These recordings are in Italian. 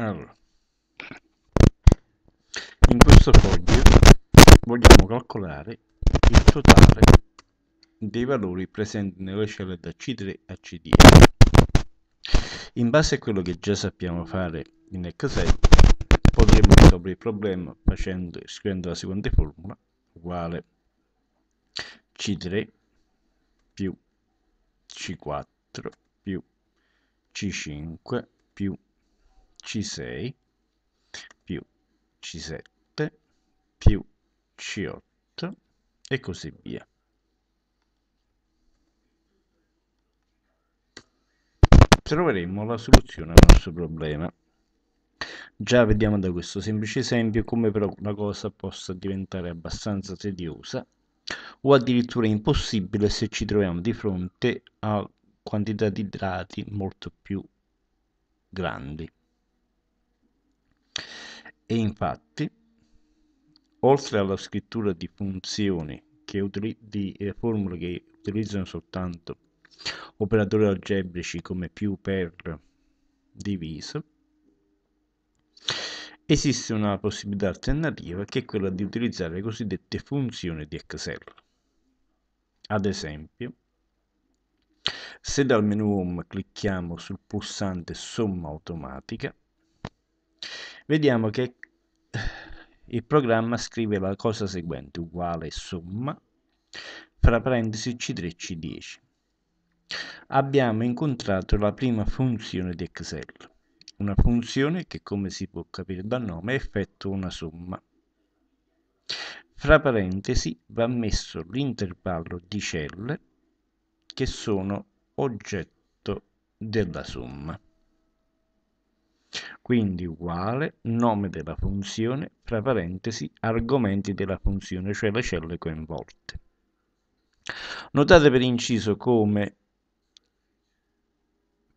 Allora, in questo foglio vogliamo calcolare il totale dei valori presenti nelle celle da C3 a C10. In base a quello che già sappiamo fare in Excel, potremmo risolvere il problema facendo, scrivendo la seguente formula, uguale C3 più C4 più C5 più C5 c6 più C7 più C8 e così via. Troveremo la soluzione al nostro problema. Già vediamo da questo semplice esempio come però una cosa possa diventare abbastanza tediosa o addirittura impossibile se ci troviamo di fronte a quantità di dati molto più grandi. E infatti, oltre alla scrittura di funzioni che di eh, formule che utilizzano soltanto operatori algebrici come più per diviso, esiste una possibilità alternativa che è quella di utilizzare le cosiddette funzioni di Excel. Ad esempio, se dal menu Home clicchiamo sul pulsante Somma automatica, vediamo che il programma scrive la cosa seguente uguale somma fra parentesi c3 e c10 abbiamo incontrato la prima funzione di Excel una funzione che come si può capire dal nome effettua una somma fra parentesi va messo l'intervallo di celle che sono oggetto della somma quindi uguale nome della funzione fra parentesi argomenti della funzione, cioè le celle coinvolte. Notate per inciso come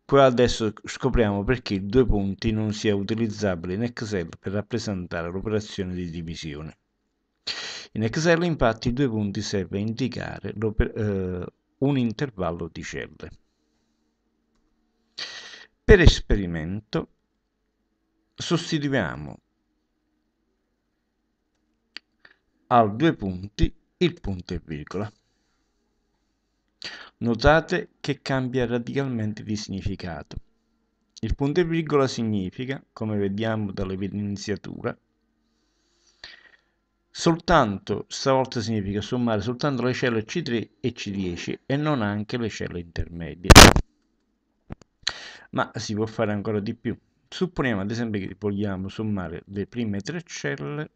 qua adesso scopriamo perché i due punti non sia utilizzabile in Excel per rappresentare l'operazione di divisione. In Excel infatti i due punti serve a indicare eh, un intervallo di celle. Per esperimento sostituiamo al due punti il punto e virgola. Notate che cambia radicalmente di significato. Il punto e virgola significa, come vediamo dall'evidenziatura, soltanto, stavolta significa sommare soltanto le celle C3 e C10 e non anche le celle intermedie. Ma si può fare ancora di più. Supponiamo ad esempio che vogliamo sommare le prime tre celle